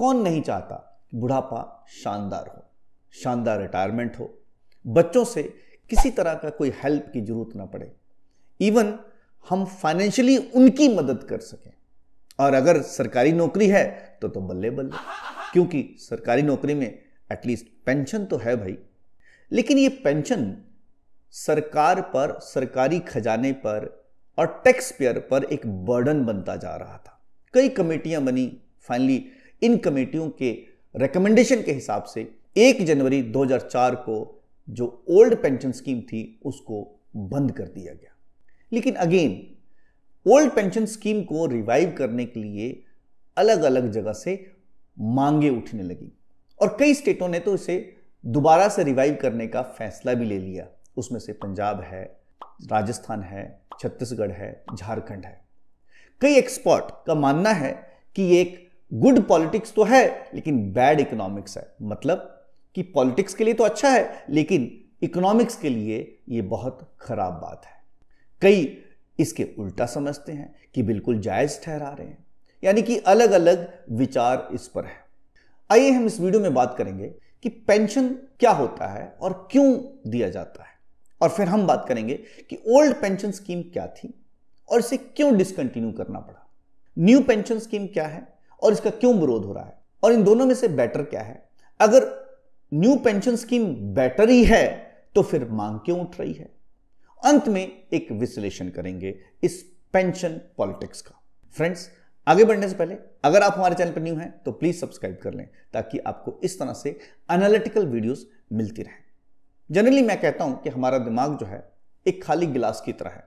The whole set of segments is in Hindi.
कौन नहीं चाहता कि बुढ़ापा शानदार हो शानदार रिटायरमेंट हो बच्चों से किसी तरह का कोई हेल्प की जरूरत ना पड़े इवन हम फाइनेंशियली उनकी मदद कर सकें और अगर सरकारी नौकरी है तो तो बल्ले बल्ले क्योंकि सरकारी नौकरी में एटलीस्ट पेंशन तो है भाई लेकिन ये पेंशन सरकार पर सरकारी खजाने पर और टैक्स पेयर पर एक बर्डन बनता जा रहा था कई कमेटियां बनी फाइनली इन कमेटियों के रिकमेंडेशन के हिसाब से एक जनवरी 2004 को जो ओल्ड पेंशन स्कीम थी उसको बंद कर दिया गया लेकिन अगेन ओल्ड पेंशन स्कीम को रिवाइव करने के लिए अलग अलग जगह से मांगे उठने लगी और कई स्टेटों ने तो इसे दोबारा से रिवाइव करने का फैसला भी ले लिया उसमें से पंजाब है राजस्थान है छत्तीसगढ़ है झारखंड है कई एक्सपर्ट का मानना है कि एक गुड पॉलिटिक्स तो है लेकिन बैड इकोनॉमिक्स है मतलब कि पॉलिटिक्स के लिए तो अच्छा है लेकिन इकोनॉमिक्स के लिए यह बहुत खराब बात है कई इसके उल्टा समझते हैं कि बिल्कुल जायज ठहरा रहे हैं यानी कि अलग अलग विचार इस पर है आइए हम इस वीडियो में बात करेंगे कि पेंशन क्या होता है और क्यों दिया जाता है और फिर हम बात करेंगे कि ओल्ड पेंशन स्कीम क्या थी और इसे क्यों डिसकंटिन्यू करना पड़ा न्यू पेंशन स्कीम क्या है और इसका क्यों विरोध हो रहा है और इन दोनों में से बेटर क्या है अगर न्यू पेंशन स्कीम बेटर ही है तो फिर मांग क्यों उठ रही है अंत में एक विश्लेषण करेंगे इस पेंशन पॉलिटिक्स का फ्रेंड्स आगे बढ़ने से पहले अगर आप हमारे चैनल पर न्यू हैं तो प्लीज सब्सक्राइब कर लें ताकि आपको इस तरह से एनालिटिकल वीडियोस मिलती रहे जनरली मैं कहता हूं कि हमारा दिमाग जो है एक खाली गिलास की तरह है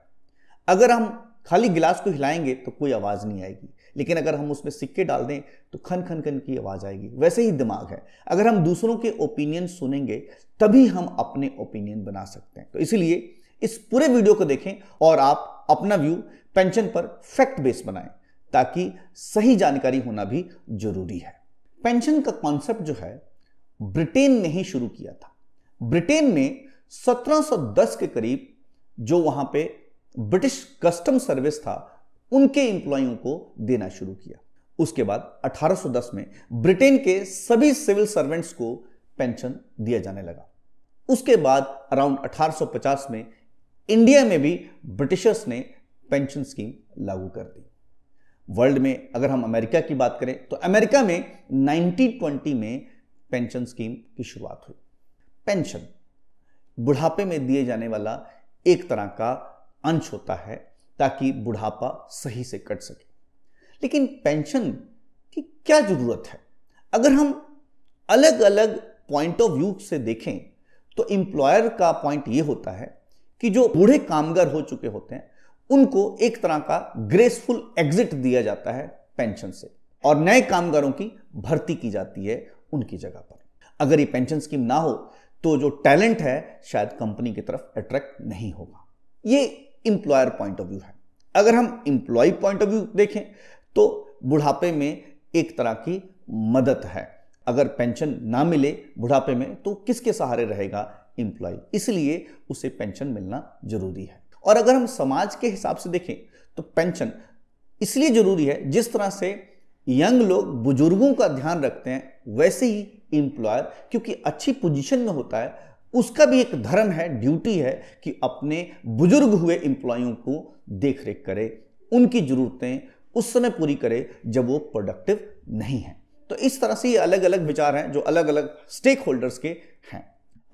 अगर हम खाली गिलास को हिलाएंगे तो कोई आवाज़ नहीं आएगी लेकिन अगर हम उसमें सिक्के डाल दें तो खन खन खन की आवाज़ आएगी वैसे ही दिमाग है अगर हम दूसरों के ओपिनियन सुनेंगे तभी हम अपने ओपिनियन बना सकते हैं तो इसीलिए इस पूरे वीडियो को देखें और आप अपना व्यू पेंशन पर फैक्ट बेस बनाएं ताकि सही जानकारी होना भी जरूरी है पेंशन का कॉन्सेप्ट जो है ब्रिटेन ने ही शुरू किया था ब्रिटेन में 1710 के करीब जो वहां पे ब्रिटिश कस्टम सर्विस था उनके इंप्लॉयों को देना शुरू किया उसके बाद 1810 में ब्रिटेन के सभी सिविल सर्वेंट्स को पेंशन दिया जाने लगा उसके बाद अराउंड 1850 में इंडिया में भी ब्रिटिशर्स ने पेंशन स्कीम लागू कर दी वर्ल्ड में अगर हम अमेरिका की बात करें तो अमेरिका में 1920 में पेंशन स्कीम की शुरुआत हुई पेंशन बुढ़ापे में दिए जाने वाला एक तरह का अंश होता है ताकि बुढ़ापा सही से कट सके लेकिन पेंशन की क्या ज़रूरत है अगर हम अलग अलग पॉइंट ऑफ व्यू से देखें तो एम्प्लॉयर का पॉइंट यह होता है कि जो बूढ़े कामगार हो चुके होते हैं उनको एक तरह का ग्रेसफुल एग्जिट दिया जाता है पेंशन से और नए कामगारों की भर्ती की जाती है उनकी जगह पर अगर ये पेंशन स्कीम ना हो तो जो टैलेंट है शायद कंपनी की तरफ अट्रैक्ट नहीं होगा ये इंप्लॉयर पॉइंट ऑफ व्यू है अगर हम इंप्लॉय पॉइंट ऑफ व्यू देखें तो बुढ़ापे में एक तरह की मदद है अगर पेंशन ना मिले बुढ़ापे में तो किसके सहारे रहेगा इंप्लॉय इसलिए उसे पेंशन मिलना जरूरी है और अगर हम समाज के हिसाब से देखें तो पेंशन इसलिए जरूरी है जिस तरह से यंग लोग बुजुर्गों का ध्यान रखते हैं वैसे ही इंप्लॉयर क्योंकि अच्छी पोजीशन में होता है उसका भी एक धर्म है ड्यूटी है कि अपने बुजुर्ग हुए एम्प्लॉयों को देख रेख करे उनकी ज़रूरतें उस समय पूरी करे जब वो प्रोडक्टिव नहीं है तो इस तरह से ये अलग अलग विचार हैं जो अलग अलग स्टेक होल्डर्स के हैं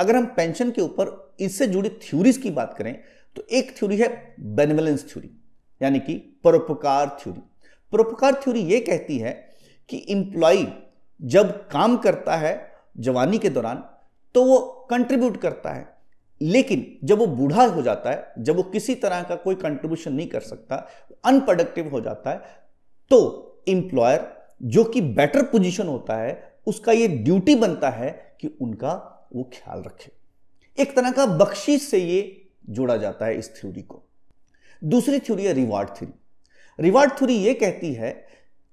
अगर हम पेंशन के ऊपर इससे जुड़ी थ्योरीज की बात करें तो एक थ्योरी है बेनिवलेंस थ्योरी यानी कि परोपकार थ्योरी परोपकार थ्योरी ये कहती है कि इंप्लॉय जब काम करता है जवानी के दौरान तो वो कंट्रीब्यूट करता है लेकिन जब वो बूढ़ा हो जाता है जब वो किसी तरह का कोई कंट्रीब्यूशन नहीं कर सकता अनप्रोडक्टिव हो जाता है तो इंप्लॉयर जो कि बेटर पोजीशन होता है उसका ये ड्यूटी बनता है कि उनका वो ख्याल रखे एक तरह का बख्शीश से ये जोड़ा जाता है इस थ्योरी को दूसरी थ्योरी है रिवार्ड थ्योरी रिवार्ड थ्योरी ये कहती है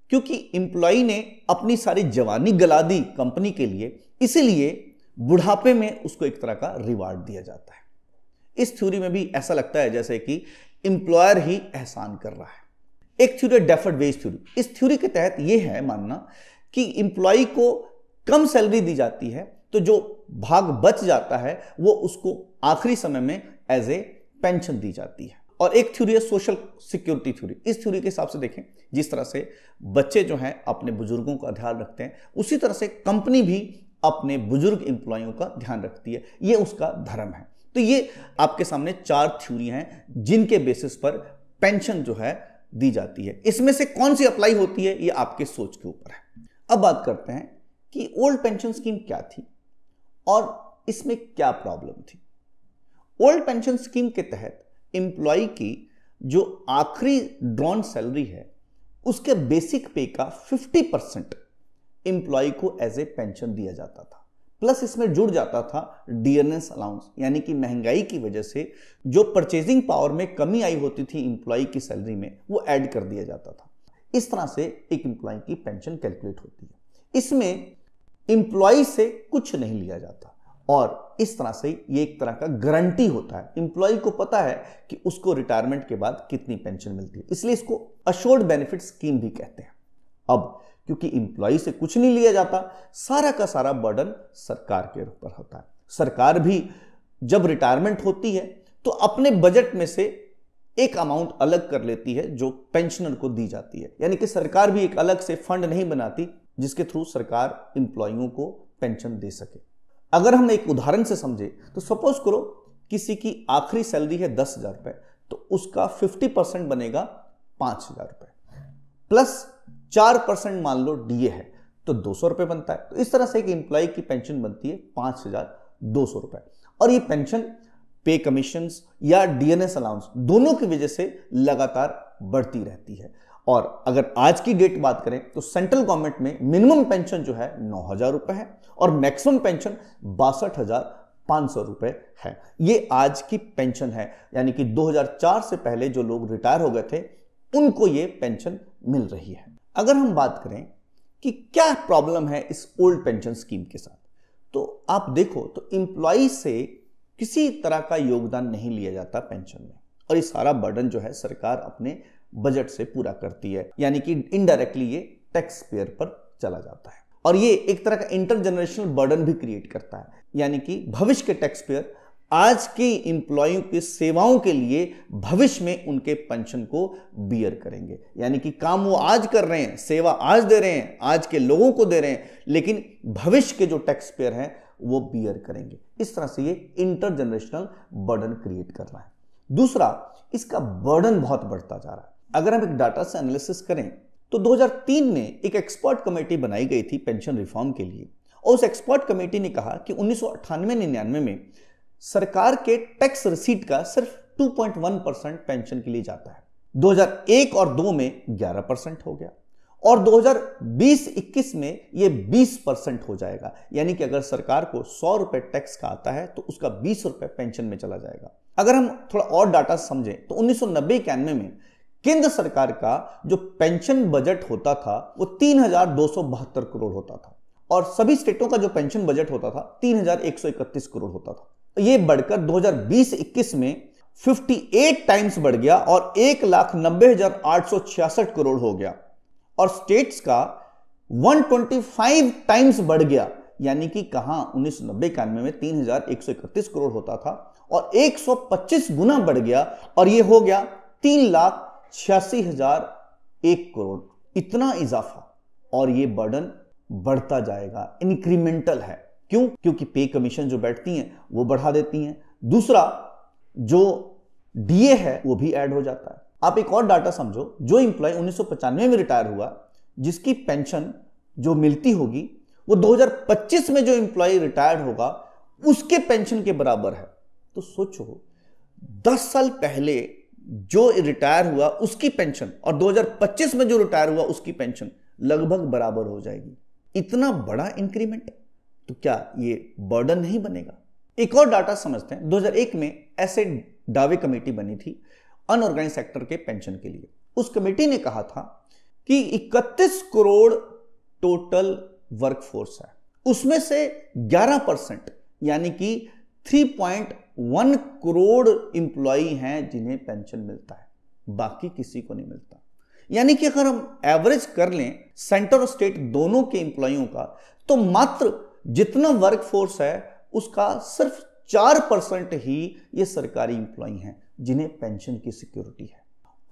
क्योंकि इंप्लॉय ने अपनी सारी जवानी गला दी कंपनी के लिए इसीलिए बुढ़ापे में उसको एक तरह का रिवार्ड दिया जाता है इस थ्योरी में भी ऐसा लगता है जैसे कि इंप्लॉयर ही एहसान कर रहा है एक थ्योरी डेफर्ड वेज थ्योरी इस थ्योरी के तहत यह है मानना कि इंप्लॉय को कम सैलरी दी जाती है तो जो भाग बच जाता है वो उसको आखिरी समय में एज ए पेंशन दी जाती है और एक थ्योरी है सोशल सिक्योरिटी थ्योरी इस थ्योरी के हिसाब से देखें जिस तरह से बच्चे जो हैं अपने बुजुर्गों का ध्यान रखते हैं उसी तरह से कंपनी भी अपने बुजुर्ग इंप्लॉयों का ध्यान रखती है ये उसका धर्म है तो ये आपके सामने चार थ्योरी हैं जिनके बेसिस पर पेंशन जो है दी जाती है इसमें से कौन सी अप्लाई होती है ये आपके सोच के ऊपर है अब बात करते हैं कि ओल्ड पेंशन स्कीम क्या थी और इसमें क्या प्रॉब्लम थी ओल्ड पेंशन स्कीम के तहत इंप्लॉय की जो आखिरी ड्रॉन सैलरी है उसके बेसिक पे का 50 परसेंट एम्प्लॉय को एज ए पेंशन दिया जाता था प्लस इसमें जुड़ जाता था डीएनएस अलाउंस यानी कि महंगाई की वजह से जो परचेजिंग पावर में कमी आई होती थी इंप्लॉय की सैलरी में वो ऐड कर दिया जाता था इस तरह से एक इंप्लॉय की पेंशन कैलकुलेट होती है इसमें इंप्लॉय से कुछ नहीं लिया जाता और इस तरह से ये एक तरह का गारंटी होता है इंप्लॉय को पता है कि उसको रिटायरमेंट के बाद कितनी पेंशन मिलती है इसलिए इसको अशोर्ड बेनिफिट स्कीम भी कहते हैं अब क्योंकि इंप्लॉय से कुछ नहीं लिया जाता सारा का सारा बर्डन सरकार के ऊपर होता है सरकार भी जब रिटायरमेंट होती है तो अपने बजट में से एक अमाउंट अलग कर लेती है जो पेंशनर को दी जाती है यानी कि सरकार भी एक अलग से फंड नहीं बनाती जिसके थ्रू सरकार इंप्लॉयों को पेंशन दे सके अगर हम एक उदाहरण से समझे तो सपोज करो किसी की आखिरी सैलरी है दस हजार रुपए तो उसका फिफ्टी परसेंट बनेगा पांच हजार रुपए प्लस चार परसेंट मान लो डीए है तो दो सौ रुपए बनता है तो इस तरह से एक इंप्लाई की पेंशन बनती है पांच हजार दो सौ रुपये और ये पेंशन पे कमीशन या डीएनएस अलाउंस दोनों की वजह से लगातार बढ़ती रहती है और अगर आज की डेट बात करें तो सेंट्रल गवर्नमेंट में मिनिमम पेंशन जो है नौ हजार रुपए है और मैक्सिमम पेंशन बासठ हजार पांच सौ रुपये है ये आज की पेंशन है यानी कि 2004 से पहले जो लोग रिटायर हो गए थे उनको ये पेंशन मिल रही है अगर हम बात करें कि क्या प्रॉब्लम है इस ओल्ड पेंशन स्कीम के साथ तो आप देखो तो इंप्लॉई से किसी तरह का योगदान नहीं लिया जाता पेंशन में और ये सारा बर्डन जो है सरकार अपने बजट से पूरा करती है यानी कि इनडायरेक्टली ये टैक्स पेयर पर चला जाता है और ये एक तरह का इंटर जनरेशनल बर्डन भी क्रिएट करता है यानी कि भविष्य के टैक्स पेयर आज के इंप्लॉयों की सेवाओं के लिए भविष्य में उनके पेंशन को बियर करेंगे यानी कि काम वो आज कर रहे हैं सेवा आज दे रहे हैं आज के लोगों को दे रहे हैं लेकिन भविष्य के जो टैक्स पेयर हैं वो बियर करेंगे इस तरह से ये इंटर जनरेशनल बर्डन क्रिएट कर रहा है दूसरा इसका बर्डन बहुत बढ़ता जा रहा है अगर हम एक डाटा से एनालिसिस करें तो 2003 में एक एक्सपर्ट कमेटी बनाई गई थी पेंशन रिफॉर्म के लिए और उस एक्सपर्ट कमेटी ने कहा कि उन्नीस सौ में सरकार के टैक्स रिसीट का सिर्फ 2.1 परसेंट पेंशन के लिए जाता है 2001 और 2 में 11 परसेंट हो गया और 2020-21 में यह 20 परसेंट हो जाएगा यानी कि अगर सरकार को सौ रुपए टैक्स का आता है तो उसका बीस रुपए पेंशन में चला जाएगा अगर हम थोड़ा और डाटा समझें तो उन्नीस सौ में केंद्र सरकार का जो पेंशन बजट होता था वो तीन करोड़ होता था और सभी स्टेटों का जो पेंशन बजट होता था तीन करोड़ होता था तो ये बढ़कर 2020-21 में 58 टाइम्स बढ़ गया और एक लाख नब्बे हजार आठ सौ छियासठ करोड़ हो गया और स्टेट्स का 125 टाइम्स बढ़ गया यानी कि कहा उन्नीस नब्बे इक्यानवे में तीन हजार एक सौ इकतीस करोड़ होता था और 125 गुना बढ़ गया और यह हो गया तीन लाख छियासी हजार एक करोड़ इतना इजाफा और ये बर्डन बढ़ता जाएगा इंक्रीमेंटल है क्यों क्योंकि पे कमीशन जो बैठती हैं वो बढ़ा देती हैं दूसरा जो डीए है वो भी ऐड हो जाता है आप एक और डाटा समझो जो इंप्लॉय उन्नीस में रिटायर हुआ जिसकी पेंशन जो मिलती होगी वो 2025 में जो इंप्लॉय रिटायर्ड होगा उसके पेंशन के बराबर है तो सोचो 10 साल पहले जो रिटायर हुआ उसकी पेंशन और 2025 में जो रिटायर हुआ उसकी पेंशन लगभग बराबर हो जाएगी इतना बड़ा इंक्रीमेंट है तो क्या ये बर्डन नहीं बनेगा एक और डाटा समझते हैं 2001 में ऐसे दावे कमेटी बनी थी अनऑर्गेनाइज सेक्टर के पेंशन के लिए उस कमेटी ने कहा था कि 31 करोड़ टोटल वर्कफोर्स है उसमें से 11 परसेंट यानी कि 3.1 करोड़ इंप्लॉई हैं जिन्हें पेंशन मिलता है बाकी किसी को नहीं मिलता यानी कि अगर हम एवरेज कर लें सेंटर और स्टेट दोनों के इंप्लॉयों का तो मात्र जितना वर्कफोर्स है उसका सिर्फ चार परसेंट ही ये सरकारी इंप्लॉय हैं जिन्हें पेंशन की सिक्योरिटी है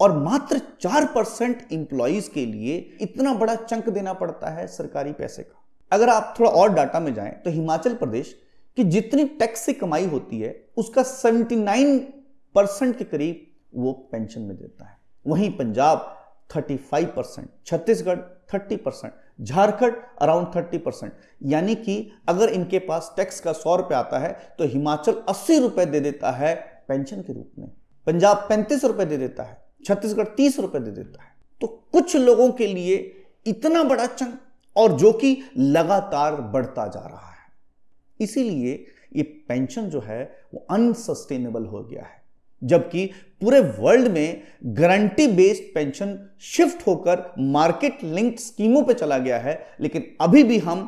और मात्र चार परसेंट इंप्लॉयज के लिए इतना बड़ा चंक देना पड़ता है सरकारी पैसे का अगर आप थोड़ा और डाटा में जाएं तो हिमाचल प्रदेश की जितनी टैक्स से कमाई होती है उसका 79 परसेंट के करीब वो पेंशन में देता है वहीं Punjab 35 percent Chhattisgarh 30 percent Jharkhand around thirty percent यानी कि अगर इनके पास टैक्स का सौ रुपए आता है तो हिमाचल अस्सी रुपए दे देता है पेंशन के रूप में पंजाब पैंतीस रुपए दे देता है छत्तीसगढ़ तीस रुपए दे देता है तो कुछ लोगों के लिए इतना बड़ा चंग और जो कि लगातार बढ़ता जा रहा है इसीलिए ये पेंशन जो है वो अनसस्टेनेबल हो गया है जबकि पूरे वर्ल्ड में गारंटी बेस्ड पेंशन शिफ्ट होकर मार्केट लिंक्ड स्कीमों पे चला गया है लेकिन अभी भी हम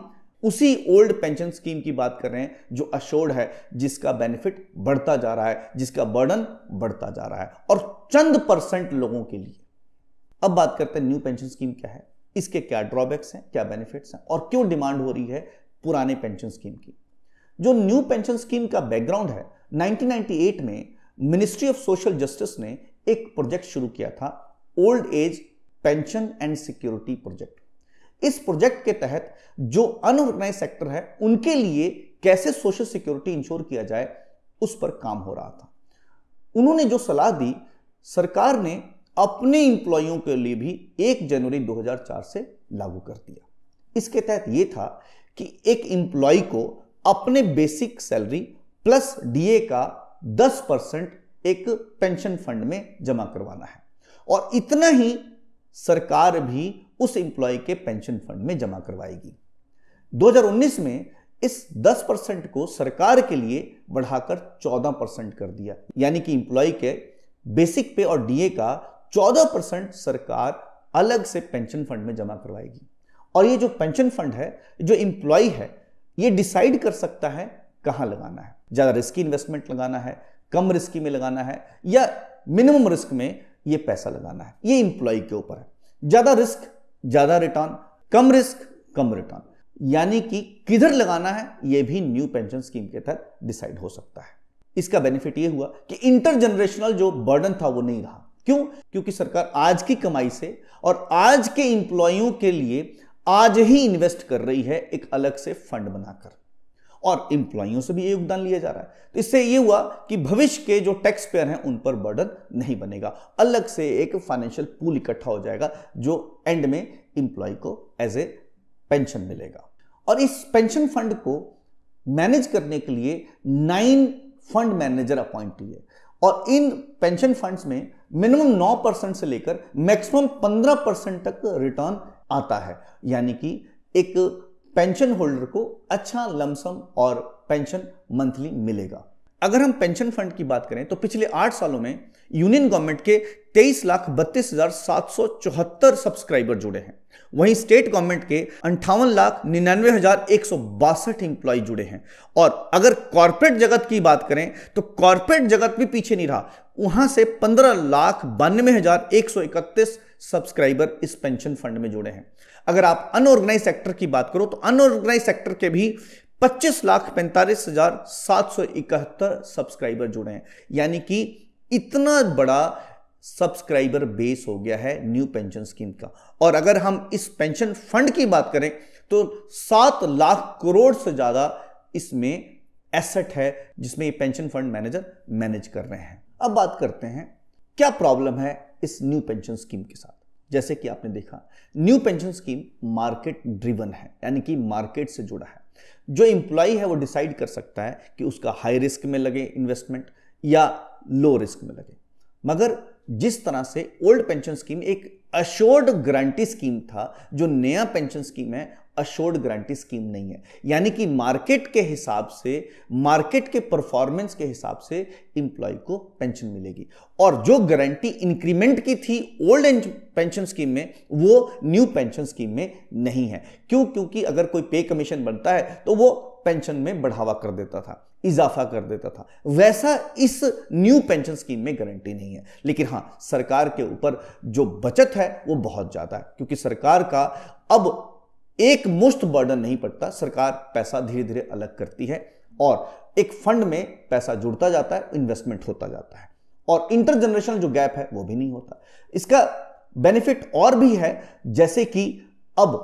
उसी ओल्ड पेंशन स्कीम की बात कर रहे हैं जो अशोर्ड है जिसका बेनिफिट बढ़ता जा रहा है जिसका बर्डन बढ़ता जा रहा है और चंद परसेंट लोगों के लिए अब बात करते हैं न्यू पेंशन स्कीम क्या है इसके क्या ड्रॉबैक्स हैं क्या बेनिफिट्स हैं और क्यों डिमांड हो रही है पुराने पेंशन स्कीम की जो न्यू पेंशन स्कीम का बैकग्राउंड है 1998 में मिनिस्ट्री ऑफ सोशल जस्टिस ने एक प्रोजेक्ट शुरू किया था old age pension and security project इस प्रोजेक्ट के तहत जो अनऑर्गेनाइज सेक्टर है उनके लिए कैसे सोशल सिक्योरिटी इंश्योर किया जाए उस पर काम हो रहा था उन्होंने जो सलाह दी सरकार ने अपने इंप्लॉयों के लिए भी 1 जनवरी 2004 से लागू कर दिया इसके तहत यह था कि एक इंप्लॉय को अपने बेसिक सैलरी प्लस डीए का दस परसेंट एक पेंशन फंड में जमा करवाना है और इतना ही सरकार भी उस एम्प्लॉय के पेंशन फंड में जमा करवाएगी 2019 में इस 10 परसेंट को सरकार के लिए बढ़ाकर 14 परसेंट कर दिया यानी कि इंप्लॉय के बेसिक पे और डीए का 14 परसेंट सरकार अलग से पेंशन फंड में जमा करवाएगी और ये जो पेंशन फंड है जो इंप्लॉय है ये डिसाइड कर सकता है कहां लगाना है ज़्यादा रिस्की इन्वेस्टमेंट लगाना है कम रिस्की में लगाना है या मिनिमम रिस्क में ये पैसा लगाना है ये इंप्लॉय के ऊपर है ज़्यादा रिस्क ज़्यादा रिटर्न कम रिस्क कम रिटर्न यानी कि किधर लगाना है यह भी न्यू पेंशन स्कीम के तहत डिसाइड हो सकता है इसका बेनिफिट यह हुआ कि इंटर जनरेशनल जो बर्डन था वो नहीं रहा क्यों क्योंकि सरकार आज की कमाई से और आज के इंप्लॉयों के लिए आज ही इन्वेस्ट कर रही है एक अलग से फंड बनाकर और एम्प्लॉयों से भी ये योगदान लिया जा रहा है तो इससे ये हुआ कि भविष्य के जो टैक्स पेयर हैं उन पर बर्डन नहीं बनेगा अलग से एक फाइनेंशियल पूल इकट्ठा हो जाएगा जो एंड में इंप्लॉय को एज ए पेंशन मिलेगा और इस पेंशन फंड को मैनेज करने के लिए नाइन फंड मैनेजर अपॉइंट किए और इन पेंशन फंड्स में मिनिमम 9 परसेंट से लेकर मैक्सिमम 15 परसेंट तक रिटर्न आता है यानी कि एक पेंशन होल्डर को अच्छा लमसम और पेंशन मंथली मिलेगा अगर हम पेंशन फंड की बात करें तो पिछले आठ सालों में यूनियन गवर्नमेंट के तेईस लाख बत्तीस हजार सात सौ चौहत्तर सब्सक्राइबर जुड़े हैं वहीं स्टेट गवर्नमेंट के अंठावन लाख निन्यानवे हजार एक सौ बासठ इंप्लॉय जुड़े हैं और अगर कॉरपोरेट जगत की बात करें तो कॉरपोरेट जगत भी पीछे नहीं रहा वहां से पंद्रह लाख बानवे हजार एक सौ इकतीस सब्सक्राइबर इस पेंशन फंड में जुड़े हैं अगर आप अनऑर्गेनाइज सेक्टर की बात करो तो अनऑर्गेनाइज सेक्टर के भी पच्चीस लाख पैंतालीस हजार सात सौ इकहत्तर सब्सक्राइबर जुड़े हैं यानी कि इतना बड़ा सब्सक्राइबर बेस हो गया है न्यू पेंशन स्कीम का और अगर हम इस पेंशन फंड की बात करें तो सात लाख करोड़ से ज्यादा इसमें एसेट है जिसमें ये पेंशन फंड मैनेजर मैनेज कर रहे हैं अब बात करते हैं क्या प्रॉब्लम है इस न्यू पेंशन स्कीम के साथ जैसे कि आपने देखा new pension scheme market driven है यानी कि मार्केट से जुड़ा है जो इंप्लॉई है वो डिसाइड कर सकता है कि उसका हाई रिस्क में लगे इन्वेस्टमेंट या लो रिस्क में लगे मगर जिस तरह से ओल्ड पेंशन स्कीम एक अशोर्ड ग्रांटी स्कीम था जो नया पेंशन स्कीम है अशोर्ड ग्रांटी स्कीम नहीं है यानी कि मार्केट के हिसाब से मार्केट के परफॉर्मेंस के हिसाब से इंप्लॉय को पेंशन मिलेगी और जो गारंटी इंक्रीमेंट की थी ओल्ड एज पेंशन स्कीम में वो न्यू पेंशन स्कीम में नहीं है क्यों क्योंकि अगर कोई पे कमीशन बनता है तो वो पेंशन में बढ़ावा कर देता था इजाफा कर देता था वैसा इस न्यू पेंशन स्कीम में गारंटी नहीं है लेकिन हां सरकार के ऊपर जो बचत है वो बहुत ज़्यादा है क्योंकि सरकार का अब एक मुश्त बर्डन नहीं पड़ता सरकार पैसा धीरे धीरे अलग करती है और एक फंड में पैसा जुड़ता जाता है इन्वेस्टमेंट होता जाता है और इंटर जनरेशन जो गैप है वो भी नहीं होता इसका बेनिफिट और भी है जैसे कि अब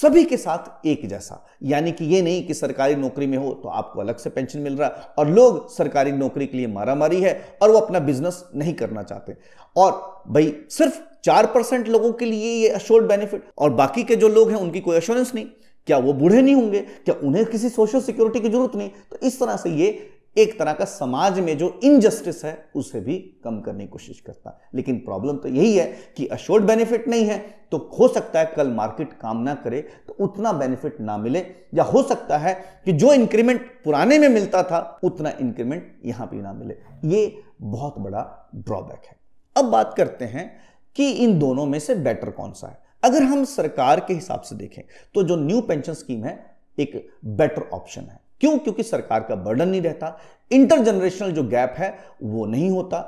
सभी के साथ एक जैसा यानी कि ये नहीं कि सरकारी नौकरी में हो तो आपको अलग से पेंशन मिल रहा है और लोग सरकारी नौकरी के लिए मारा मारी है और वो अपना बिजनेस नहीं करना चाहते और भाई सिर्फ चार परसेंट लोगों के लिए ये अशोर्ड बेनिफिट और बाकी के जो लोग हैं उनकी कोई अश्योरेंस नहीं क्या वो बूढ़े नहीं होंगे क्या उन्हें किसी सोशल सिक्योरिटी की जरूरत नहीं तो इस तरह से ये एक तरह का समाज में जो इनजस्टिस है उसे भी कम करने की कोशिश करता है लेकिन प्रॉब्लम तो यही है कि अशोर्ड बेनिफिट नहीं है तो हो सकता है कल मार्केट काम ना करे तो उतना बेनिफिट ना मिले या हो सकता है कि जो इंक्रीमेंट पुराने में मिलता था उतना इंक्रीमेंट यहां पर ना मिले ये बहुत बड़ा ड्रॉबैक है अब बात करते हैं कि इन दोनों में से बेटर कौन सा है अगर हम सरकार के हिसाब से देखें तो जो न्यू पेंशन स्कीम है एक बेटर ऑप्शन है क्यों क्योंकि सरकार का बर्डन नहीं रहता इंटर जनरेशनल जो गैप है वो नहीं होता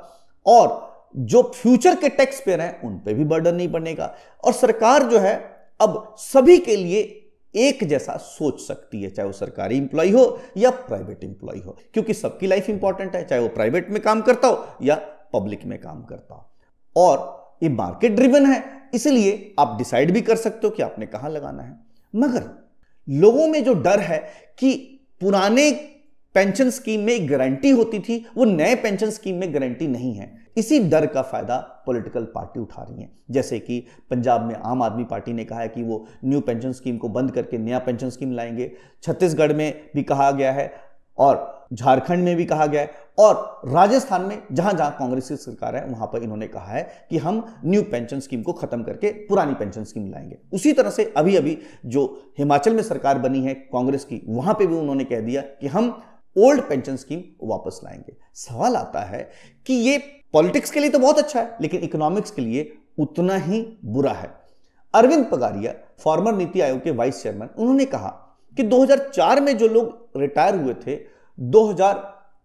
और जो फ्यूचर के टैक्स पेयर हैं उन पे भी बर्डन नहीं बनेगा और सरकार जो है अब सभी के लिए एक जैसा सोच सकती है चाहे वो सरकारी इंप्लॉय हो या प्राइवेट इंप्लॉय हो क्योंकि सबकी लाइफ इंपॉर्टेंट है चाहे वो प्राइवेट में काम करता हो या पब्लिक में काम करता हो और ये मार्केट ड्रिवन है इसलिए आप डिसाइड भी कर सकते हो कि आपने कहां लगाना है मगर लोगों में जो डर है कि पुराने पेंशन स्कीम में एक गारंटी होती थी वो नए पेंशन स्कीम में गारंटी नहीं है इसी डर का फायदा पॉलिटिकल पार्टी उठा रही हैं जैसे कि पंजाब में आम आदमी पार्टी ने कहा है कि वो न्यू पेंशन स्कीम को बंद करके नया पेंशन स्कीम लाएंगे छत्तीसगढ़ में भी कहा गया है और झारखंड में भी कहा गया है और राजस्थान में जहां जहां कांग्रेस की सरकार है वहां पर इन्होंने कहा है कि हम न्यू पेंशन स्कीम को खत्म करके पुरानी पेंशन स्कीम लाएंगे उसी तरह से अभी अभी जो हिमाचल में सरकार बनी है कांग्रेस की वहां पे भी उन्होंने कह दिया कि हम ओल्ड पेंशन स्कीम वापस लाएंगे सवाल आता है कि ये पॉलिटिक्स के लिए तो बहुत अच्छा है लेकिन इकोनॉमिक्स के लिए उतना ही बुरा है अरविंद पगारिया फॉर्मर नीति आयोग के वाइस चेयरमैन उन्होंने कहा कि 2004 में जो लोग रिटायर हुए थे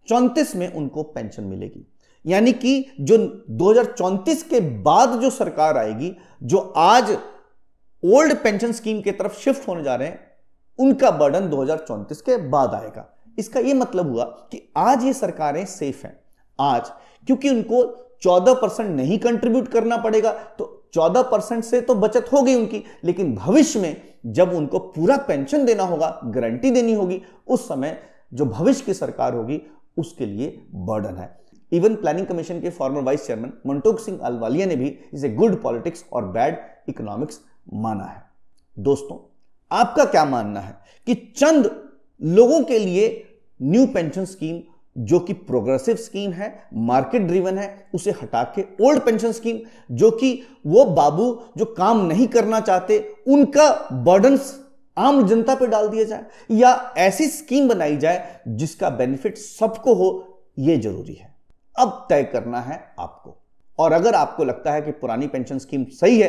चौंतीस में उनको पेंशन मिलेगी यानी कि जो 2034 के बाद जो सरकार आएगी जो आज ओल्ड पेंशन स्कीम के तरफ शिफ्ट होने जा रहे हैं उनका बर्डन 2034 के बाद आएगा इसका यह मतलब हुआ कि आज ये सरकारें सेफ हैं आज क्योंकि उनको 14 परसेंट नहीं कंट्रीब्यूट करना पड़ेगा तो 14 परसेंट से तो बचत हो गई उनकी लेकिन भविष्य में जब उनको पूरा पेंशन देना होगा गारंटी देनी होगी उस समय जो भविष्य की सरकार होगी उसके लिए बर्डन है इवन प्लानिंग कमीशन के former vice chairman Montek Singh Ahluwalia ने भी इसे गुड पॉलिटिक्स और बैड इकोनॉमिक्स माना है दोस्तों आपका क्या मानना है कि चंद लोगों के लिए न्यू पेंशन स्कीम जो कि प्रोग्रेसिव स्कीम है मार्केट ड्रिवन है उसे हटा के ओल्ड पेंशन स्कीम जो कि वो बाबू जो काम नहीं करना चाहते उनका बर्डन आम जनता पर डाल दिया जाए या ऐसी स्कीम बनाई जाए जिसका बेनिफिट सबको हो यह जरूरी है अब तय करना है आपको और अगर आपको लगता है कि पुरानी पेंशन स्कीम सही है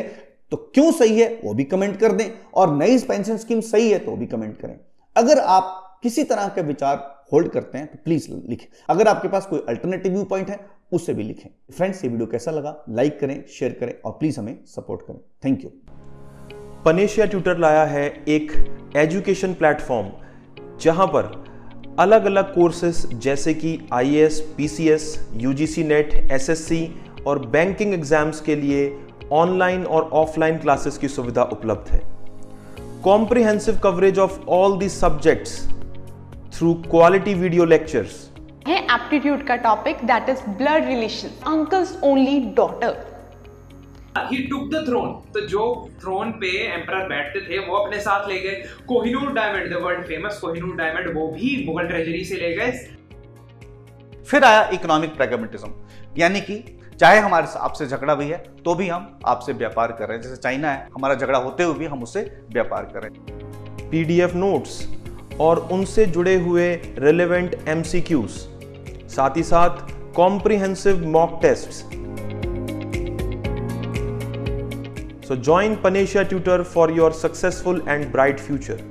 तो क्यों सही है वो भी कमेंट कर दें और नई पेंशन स्कीम सही है तो भी कमेंट करें अगर आप किसी तरह के विचार होल्ड करते हैं तो प्लीज लिखें अगर आपके पास कोई अल्टरनेटिव व्यू पॉइंट है उसे भी लिखें फ्रेंड्स ये वीडियो कैसा लगा लाइक करें शेयर करें और प्लीज हमें सपोर्ट करें थैंक यू पनेशिया ट्यूटर लाया है एक एजुकेशन प्लेटफॉर्म जहां पर अलग अलग कोर्सेस जैसे कि I S P C S U G C NET S S C और बैंकिंग एग्जाम्स के लिए ऑनलाइन और ऑफलाइन क्लासेस की सुविधा उपलब्ध है comprehensive coverage of all the subjects through quality video lectures है एप्टीट्यूड का topic that is blood relation uncles only daughter ही टुक द थ्रोन तो जो थ्रोन पे एम्पर बैठते थे वो अपने साथ ले गए Kohinoor diamond the world famous Kohinoor diamond वो भी मुगल ट्रेजरी से ले गए फिर आया इकोनॉमिक प्रेगमेटिज्म यानी कि चाहे हमारे आपसे झगड़ा भी है तो भी हम आपसे व्यापार कर रहे हैं जैसे चाइना है हमारा झगड़ा होते हुए भी हम उससे व्यापार कर रहे हैं पीडीएफ नोट्स और उनसे जुड़े हुए रेलिवेंट एमसीक्यूज साथ ही साथ comprehensive mock tests So join Panacea Tutor for your successful and bright future.